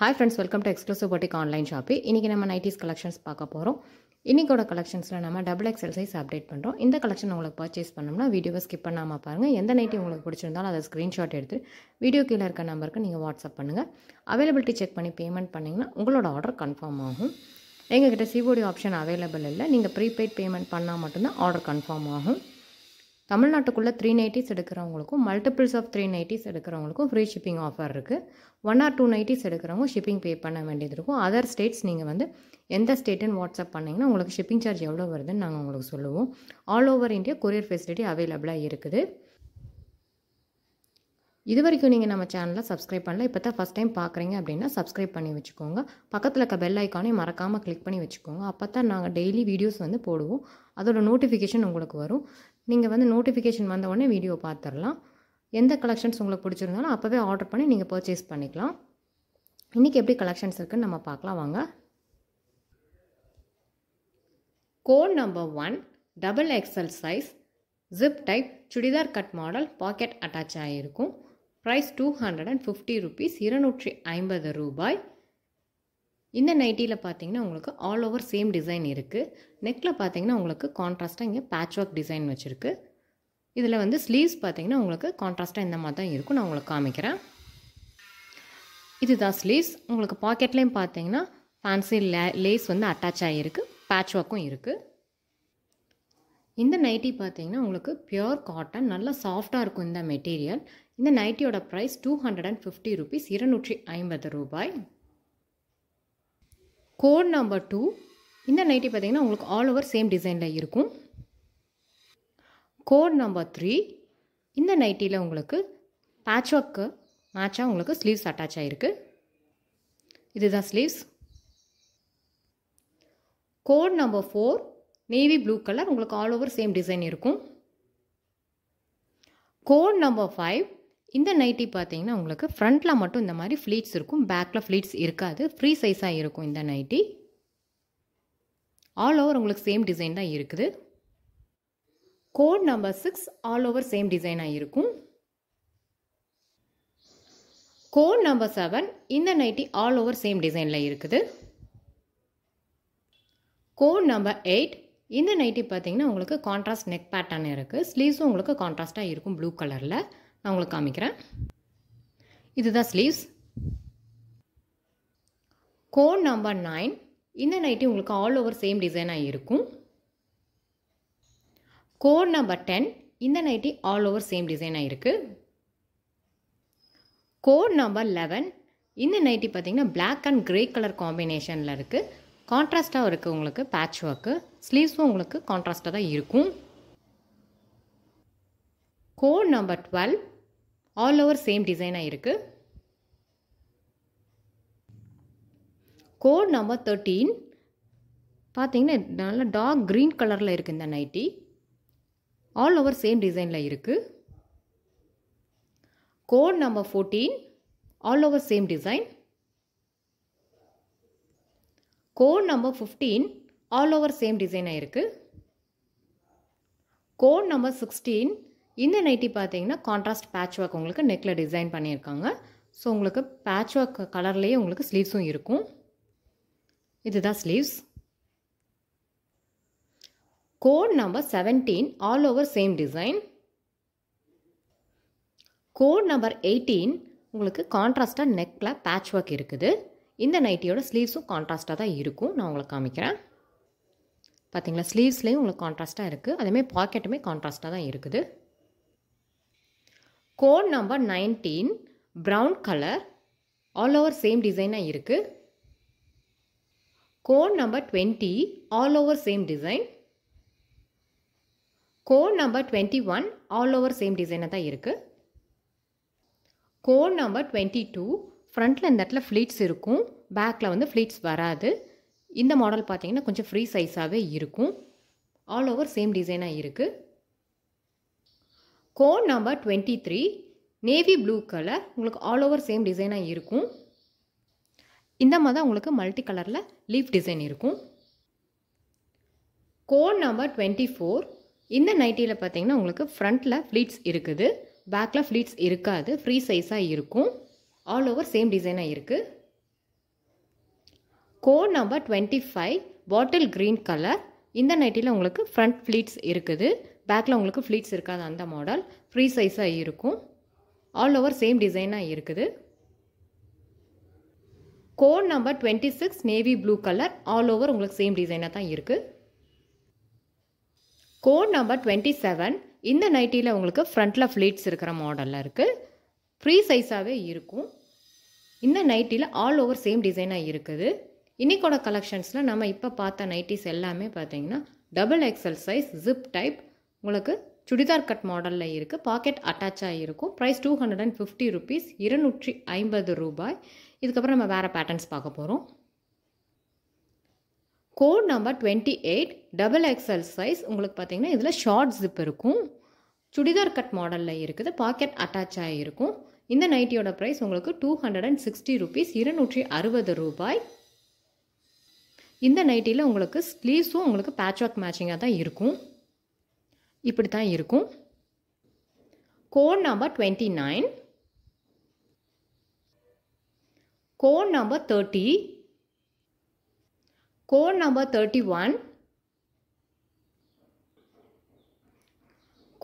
hi friends welcome to exclusive boutique online shoppy இன்றைக்கி நம்ம nighties collections பார்க்க போகிறோம் இன்றைக்கோட கலெக்ஷன்ஸில் நம்ம டபுள் எக்ஸல் சைஸ் அப்டேட் பண்ணுறோம் இந்த கலெக்ஷன் உங்களுக்கு பர்ச்சேஸ் பண்ணோம்னா வீடியோவை ஸ்கிப் பண்ணாமல் பாருங்கள் எந்த நைட்டி உங்களுக்கு பிடிச்சிருந்தாலும் அதை ஸ்க்ரீன்ஷாட் எடுத்து வீடியோ கீழே இருக்க நம்பருக்கு நீங்கள் வாட்ஸ்அப் பண்ணுங்கள் அவைலபிலிட்டி செக் பண்ணி பேமெண்ட் பண்ணிங்கன்னா உங்களோட ஆர்டர் கன்ஃபார்ம் ஆகும் எங்ககிட்ட சிஓடி ஆப்ஷன் அவைலபிள் இல்லை நீங்கள் ப்ரீபெய்ட் பேமெண்ட் பண்ணால் மட்டும்தான் ஆர்டர் கன்ஃபார்ம் ஆகும் தமிழ்நாட்டுக்குள்ளே த்ரீ நைட்டிஸ் எடுக்கிறவங்களுக்கும் மல்டிபிள்ஸ் ஆஃப் த்ரீ நைட்டிஸ் எடுக்கிறவங்களுக்கும் ஃப்ரீ ஷிப்பிங் ஆஃபர் இருக்குது ஒன் ஆர் டூ நைட்டிஸ் எடுக்கிறவங்க ஷிப்பிங் பே பண்ண வேண்டியது இருக்கும் அதர் ஸ்டேட்ஸ் நீங்கள் வந்து எந்த ஸ்டேட்டுன்னு வாட்ஸ்அப் பண்ணிங்கன்னா உங்களுக்கு ஷிப்பிங் சார்ஜ் எவ்வளோ வருதுன்னு நாங்கள் உங்களுக்கு சொல்லுவோம் all over India courier facility அவைலபிளாக இருக்குது இது வரைக்கும் நீங்கள் நம்ம சேனலை சப்ஸ்கிரைப் பண்ணல இப்போ தான் ஃபஸ்ட் டைம் பார்க்குறீங்க அப்படின்னா சப்ஸ்கிரைப் பண்ணி வச்சுக்கோங்க பக்கத்தில் இருக்க பெல் ஐக்கானே மறக்காமல் கிளிக் பண்ணி வச்சுக்கோங்க அப்போ தான் நாங்கள் டெய்லி வீடியோஸ் வந்து போடுவோம் அதோட நோட்டிஃபிகேஷன் உங்களுக்கு வரும் நீங்கள் வந்து நோட்டிஃபிகேஷன் வந்த உடனே வீடியோ பார்த்துடலாம் எந்த கலெக்ஷன்ஸ் உங்களுக்கு பிடிச்சிருந்தாலும் அப்போவே ஆர்டர் பண்ணி நீங்கள் பர்ச்சேஸ் பண்ணிக்கலாம் இன்றைக்கி எப்படி கலெக்ஷன்ஸ் இருக்குதுன்னு நம்ம பார்க்கலாம் வாங்க code number one double XL size zip type churidar cut model pocket attach ஆகியிருக்கும் price two hundred and fifty rupees இருநூற்றி ஐம்பது ரூபாய் இந்த நைட்டியில் பார்த்தீங்கன்னா உங்களுக்கு ஆல் ஓவர் சேம் டிசைன் இருக்குது நெக்கில் பார்த்தீங்கன்னா உங்களுக்கு கான்ட்ராஸ்ட்டாக இங்கே பேட்ச் ஒர்க் டிசைன் வச்சுருக்கு இதில் வந்து ஸ்லீவ்ஸ் பார்த்தீங்கன்னா உங்களுக்கு கான்ட்ராஸ்ட்டாக இந்த மாதிரி தான் இருக்கும் நான் உங்களுக்கு காமிக்கிறேன் இதுதான் ஸ்லீவ்ஸ் உங்களுக்கு பாக்கெட்லேயும் பார்த்தீங்கன்னா ஃபேன்சி லே லேஸ் வந்து அட்டாச் ஆகியிருக்கு பேட்ச் ஒர்க்கும் இருக்குது இந்த நைட்டி பார்த்தீங்கன்னா உங்களுக்கு பியோர் காட்டன் நல்லா சாஃப்டாக இருக்கும் இந்த மெட்டீரியல் இந்த நைட்டியோட price two hundred and fifty rupees இருநூற்றி ஐம்பது ரூபாய் கோட் நம்பர் டூ இந்த நைட்டி பார்த்திங்கன்னா உங்களுக்கு ஆல் ஓவர் சேம் டிசைனில் இருக்கும் கோட் நம்பர் த்ரீ இந்த நைட்டியில் உங்களுக்கு பேட்ச் ஒர்க்கு மேட்சாக உங்களுக்கு ஸ்லீவ்ஸ் அட்டாச் ஆகிருக்கு இதுதான் sleeves code number four navy blue colour உங்களுக்கு ஆல் ஓவர் சேம் டிசைன் இருக்கும் கோட் நம்பர் ஃபைவ் இந்த நைட்டி பார்த்தீங்கன்னா உங்களுக்கு ஃப்ரண்ட்டில் மட்டும் இந்த மாதிரி ஃப்ளீட்ஸ் இருக்கும் பேக்கில் ஃப்ளீட்ஸ் இருக்காது ஃப்ரீ சைஸாக இருக்கும் இந்த நைட்டி ஆல் ஓவர் உங்களுக்கு சேம் டிசைன் தான் இருக்குது code number six all over same டிசைனாக இருக்கும் கோட் நம்பர் செவன் இந்த நைட்டி ஆல் ஓவர் சேம் டிசைனில் இருக்குது கோட் நம்பர் எயிட் இந்த நைட்டி பார்த்தீங்கன்னா உங்களுக்கு கான்ட்ராஸ்ட் நெக் பேட்டர்ன் இருக்குது ஸ்லீவ்ஸும் உங்களுக்கு கான்ட்ராஸ்ட்டாக இருக்கும் ப்ளூ கலரில் நான் உங்களுக்கு காமிக்கிறேன் இதுதான் ஸ்லீவ்ஸ் கோட் நம்பர் நைன் இந்த நைட்டி உங்களுக்கு ஆல் ஓவர் சேம் டிசைனாக இருக்கும் கோட் நம்பர் டென் இந்த நைட்டி ஆல் ஓவர் சேம் டிசைனாக இருக்குது கோட் நம்பர் லெவன் இந்த நைட்டி பார்த்தீங்கன்னா பிளாக் அண்ட் கிரே கலர் காம்பினேஷனில் இருக்குது கான்ட்ராஸ்ட்டாக இருக்குது உங்களுக்கு பேட்ச் ஒர்க்கு ஸ்லீவ்ஸும் உங்களுக்கு கான்ட்ராஸ்ட்டாக தான் இருக்கும் code number twelve all over same டிசைனாக இருக்குது கோட் நம்பர் தேர்ட்டீன் பார்த்தீங்கன்னா நல்லா டார்க் க்ரீன் கலரில் இருக்குது இந்த நைட்டி ஆல் ஓவர் சேம் டிசைனில் இருக்குது code number fourteen all over same design code number fifteen all over same டிசைனாக இருக்குது கோட் நம்பர் சிக்ஸ்டீன் இந்த நைட்டி பார்த்தீங்கன்னா கான்ட்ராஸ்ட் பேட்ச் ஒர்க் உங்களுக்கு நெக்கில் டிசைன் பண்ணியிருக்காங்க ஸோ உங்களுக்கு பேட்ச் ஒர்க் கலர்லேயே உங்களுக்கு ஸ்லீவ்ஸும் இருக்கும் இதுதான் sleeves code number seventeen all over same design code number eighteen உங்களுக்கு கான்ட்ராஸ்டாக நெக்கில் பேட்ச் ஒர்க் இருக்குது இந்த நைட்டியோட ஸ்லீவ்ஸும் கான்ட்ராஸ்ட்டாக தான் இருக்கும் நான் உங்களுக்கு காமிக்கிறேன் பார்த்தீங்களா ஸ்லீவ்ஸ்லேயும் உங்களுக்கு கான்ட்ராஸ்ட்டாக இருக்குது அதேமாதிரி பாக்கெட்டுமே கான்ட்ராஸ்ட்டாக தான் இருக்குது code number nineteen brown colour all over same டிசைனாக இருக்குது code number twenty all over same design code number twenty one all over same டிசைனாக தான் இருக்குது கோட் நம்பர் டுவெண்ட்டி டூ ஃப்ரண்ட்டில் இந்த இடத்துல ஃப்ளீட்ஸ் இருக்கும் பேக்கில் வந்து ஃப்ளீட்ஸ் வராது இந்த மாடல் பார்த்தீங்கன்னா கொஞ்சம் ஃப்ரீ சைஸாகவே இருக்கும் ஆல் ஓவர் சேம் டிசைனாக இருக்குது code number twenty three navy blue colour உங்களுக்கு ஆல் ஓவர் சேம் டிசைனாக இருக்கும் இந்த மாதிரி தான் உங்களுக்கு மல்டி கலரில் லீஃப் டிசைன் இருக்கும் கோன் நம்பர் டுவெண்ட்டி ஃபோர் இந்த நைட்டியில் பார்த்தீங்கன்னா உங்களுக்கு ஃப்ரண்ட்டில் ஃப்ளீட்ஸ் இருக்குது பேக்கில் ஃப்ளீட்ஸ் இருக்காது ஃப்ரீ சைஸாக இருக்கும் ஆல் ஓவர் சேம் டிசைனாக இருக்குது code number twenty five bottle green colour இந்த நைட்டியில் உங்களுக்கு ஃப்ரண்ட் ஃப்ளீட்ஸ் இருக்குது பேக்கில் உங்களுக்கு ஃப்ளீட்ஸ் இருக்காது அந்த மாடல் ஃப்ரீ சைஸாக இருக்கும் ஆல் ஓவர் சேம் டிசைனாக இருக்குது code number twenty six navy blue colour all over உங்களுக்கு சேம் டிசைனாக தான் இருக்குது கோட் நம்பர் டுவெண்ட்டி செவன் இந்த நைட்டியில் உங்களுக்கு ஃப்ரண்ட்டில் ஃப்ளீட்ஸ் இருக்கிற மாடலில் இருக்குது ஃப்ரீ சைஸாகவே இருக்கும் இந்த நைட்டியில் ஆல் ஓவர் சேம் டிசைனாக இருக்குது இன்றைக்கோட கலெக்ஷன்ஸில் நம்ம இப்போ பார்த்த நைட்டிஸ் எல்லாமே பார்த்தீங்கன்னா double XL size zip type உங்களுக்கு சுடிதார் கட் மாடலில் இருக்குது பாக்கெட் அட்டாச்சாக இருக்கும் price two hundred and fifty rupees இருநூற்றி ஐம்பது ரூபாய் இதுக்கப்புறம் நம்ம வேறு பேட்டர்ன்ஸ் பார்க்க போகிறோம் code number twenty eight double XL size உங்களுக்கு பார்த்திங்கன்னா இதில் ஷார்ட் ஜிப் இருக்கும் சுடிதார் கட் மாடலில் இருக்குது பாக்கெட் அட்டாச் ஆகிருக்கும் இந்த நைட்டியோட ப்ரைஸ் உங்களுக்கு two hundred and sixty rupees இருநூற்றி அறுபது ரூபாய் இந்த நைட்டியில் உங்களுக்கு ஸ்லீவ்ஸும் உங்களுக்கு பேட்ச் ஒர்க் மேட்சிங்காக தான் இருக்கும் இப்படி தான் இருக்கும் code number twenty nine code number thirty code number thirty one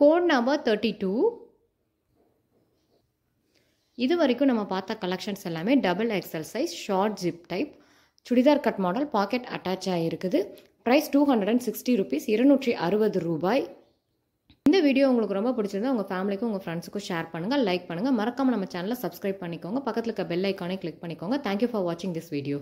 code number thirty two இது வரைக்கும் நம்ம பார்த்த கலெக்ஷன்ஸ் எல்லாமே double XL size short zip type churidar cut model pocket attach ஆகிருக்குது price two hundred and sixty rupees இருநூற்றி அறுபது ரூபாய் இந்த வீடியோ உங்களுக்கு ரொம்ப பிடிச்சிருந்தா உங்கள் ஃபேமிலிக்கும் உங்கள் ஃப்ரெண்ட்ஸுக்கும் ஷேர் பண்ணுங்கள் லைக் பண்ணுங்கள் மறக்காமல் நம்ம சேனலை சப்ஸ்கிரைப் பண்ணிக்கோங்க பக்கத்தில் இருக்க பெல் ஐக்கானே கிளிக் பண்ணிக்கோங்க தேங்க்யூ ஃபார் வாட்சிங் திஸ் வீடியோ